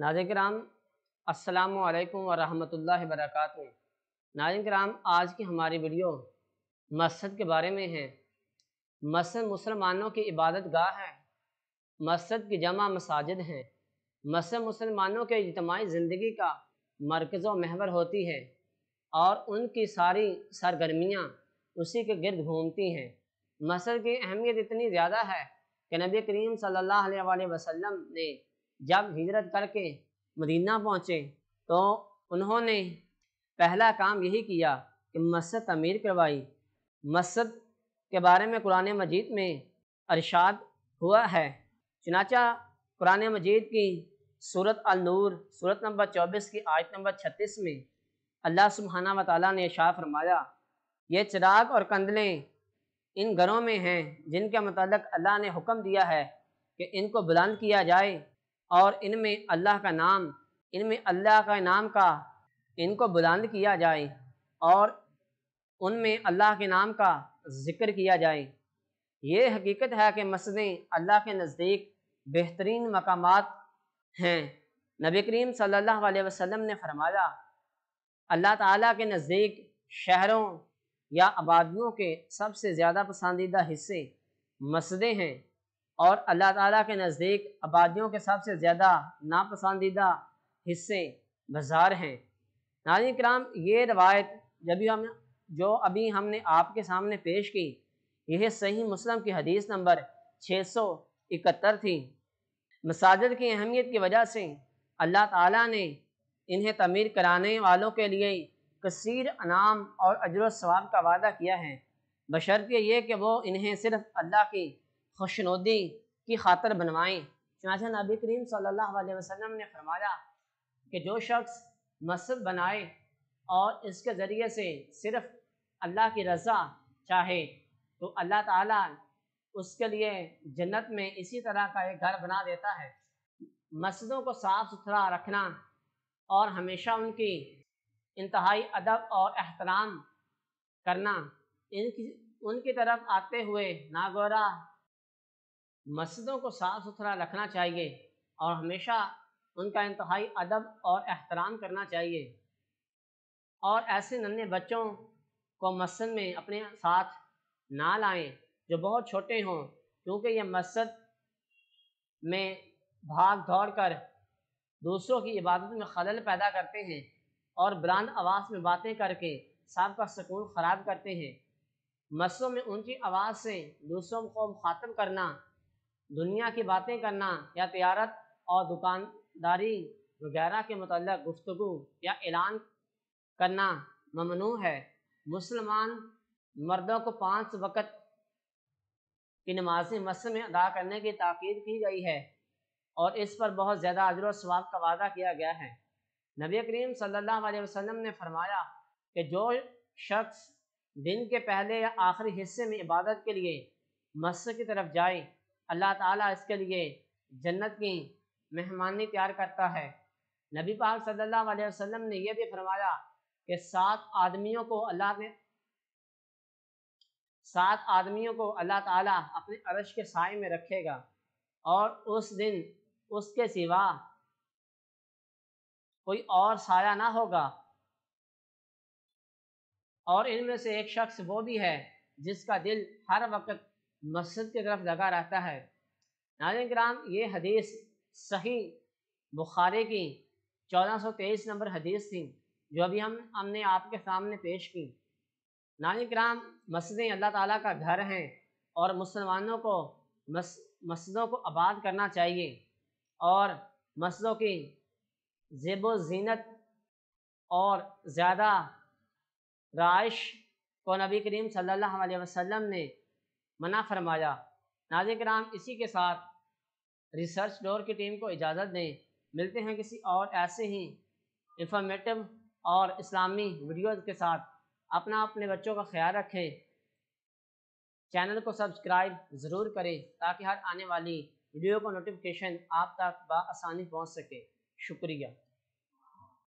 नाज कराम असलम वालेकुम वरक वरकत कराम आज की हमारी वीडियो मस्जिद के बारे में है मस्जिद मुसलमानों की इबादत गाह है मस्जिद की जमा मसाजिद हैं मस्जिद मुसलमानों के इजमाही ज़िंदगी का मरकज़ महवर होती है और उनकी सारी सरगर्मियाँ उसी के गिरद घूमती हैं मस्जिद की अहमियत इतनी ज़्यादा है कि नबी करीम सल्ला वसलम ने जब हिजरत करके मदीना पहुँचे तो उन्होंने पहला काम यही किया कि मस्जिद तमीर करवाई मस्जिद के बारे में कुरान मजीद में अरशाद हुआ है चनाचा कुरान मजीद की सूरत अलनूर सूरत नंबर चौबीस की आयत नंबर छत्तीस में अल्लाह सुबहाना वाली ने शाह फरमाया ये चिराग और कंदलें इन घरों में हैं जिनके मतलब अल्लाह ने हुक्म दिया है कि इनको बुलंद किया जाए और इनमें अल्लाह का नाम इनमें अल्लाह का नाम का इनको बुलंद किया जाए और उनमें अल्लाह के नाम का ज़िक्र किया जाए ये हकीकत है कि मस्जिदें अल्लाह के नज़दीक बेहतरीन मकाम हैं नबी करीम सल्लल्लाहु अलैहि वसल्लम ने फरमाया अल्लाह ताला के नज़दीक शहरों या आबादियों के सबसे ज़्यादा पसंदीदा हिस्से मस्जिदें हैं और अल्लाह ताला के नज़दीक आबादियों के सबसे ज़्यादा नापसंदीदा हिस्से बाज़ार हैं नाजी कराम ये रवायत जब हम जो अभी हमने आपके सामने पेश की यह सही मुस्लिम की हदीस नंबर छः सौ इकहत्तर थी मसाजिद की अहमियत की वजह से अल्लाह ताला ने इन्हें तमीर कराने वालों के लिए कसीर अनाम और अजर सवाब का वादा किया है बशर्त ये कि वो इन्हें सिर्फ अल्लाह की खुशनुदी की खातर बनवाएं चुनाचा नबी करीम सल्लल्लाहु अलैहि वसल्लम ने फरमाया कि जो शख्स मस्जिद बनाए और इसके ज़रिए से सिर्फ अल्लाह की रज़ा चाहे तो अल्लाह ताला उसके लिए जन्नत में इसी तरह का एक घर बना देता है मस्जिदों को साफ़ सुथरा रखना और हमेशा उनकी इंतहाई अदब और अहतराम करना इनकी उनकी तरफ आते हुए नागोरा मस्जिदों को साफ़ सुथरा रखना चाहिए और हमेशा उनका इंतहाई अदब और एहतराम करना चाहिए और ऐसे नन्हे बच्चों को मस्जिद में अपने साथ ना लाएं जो बहुत छोटे हों क्योंकि यह मस्जिद में भाग दौड़ कर दूसरों की इबादत में खलल पैदा करते हैं और ब्रांड आवाज़ में बातें करके साहब का सुकून ख़राब करते हैं मस्जिदों में ऊंची आवाज़ से दूसरों को मुखातब करना दुनिया की बातें करना या तजारत और दुकानदारी वगैरह के मतलब गुफ्तु या ऐलान करना ममनू है मुसलमान मर्दों को पाँच वक़्त की नमाजें मस्जिद में अदा करने की ताकीद की गई है और इस पर बहुत ज़्यादा अजर स्वाब का वादा किया गया है नबी करीम सल्लल्लाहु अलैहि वसल्लम ने फरमाया कि जो शख्स दिन के पहले या आखिरी हिस्से में इबादत के लिए मस्जिद की तरफ जाए अल्लाह ताला इसके लिए जन्नत की मेहमानी तैयार करता है नबी पाक सल्लल्लाहु अलैहि वसल्लम ने यह भी फरमाया कि सात आदमियों को अल्लाह ने सात आदमियों को अल्लाह ताला अपने अरश के साय में रखेगा और उस दिन उसके सिवा कोई और साया ना होगा और इनमें से एक शख्स वो भी है जिसका दिल हर वक्त मस्जिद की तरफ लगा रहता है नाजन कराम ये हदीस सही बुखारी की 1423 नंबर हदीस थी जो अभी हम हमने आपके सामने पेश की नाजन कराम मस्जिदें अल्लाह ताला का घर हैं और मुसलमानों को मस्जिदों को आबाद करना चाहिए और मस्जिदों की जेब जीनत और ज़्यादा राइश को नबी करीम सल्लल्लाहु अलैहि वसल्लम ने मना फरमाया नाज कराम इसी के साथ रिसर्च डोर की टीम को इजाज़त दें मिलते हैं किसी और ऐसे ही इंफॉर्मेटिव और इस्लामी वीडियोज़ के साथ अपना अपने बच्चों का ख्याल रखें चैनल को सब्सक्राइब ज़रूर करें ताकि हर आने वाली वीडियो का नोटिफिकेशन आप तक बसानी पहुँच सके शुक्रिया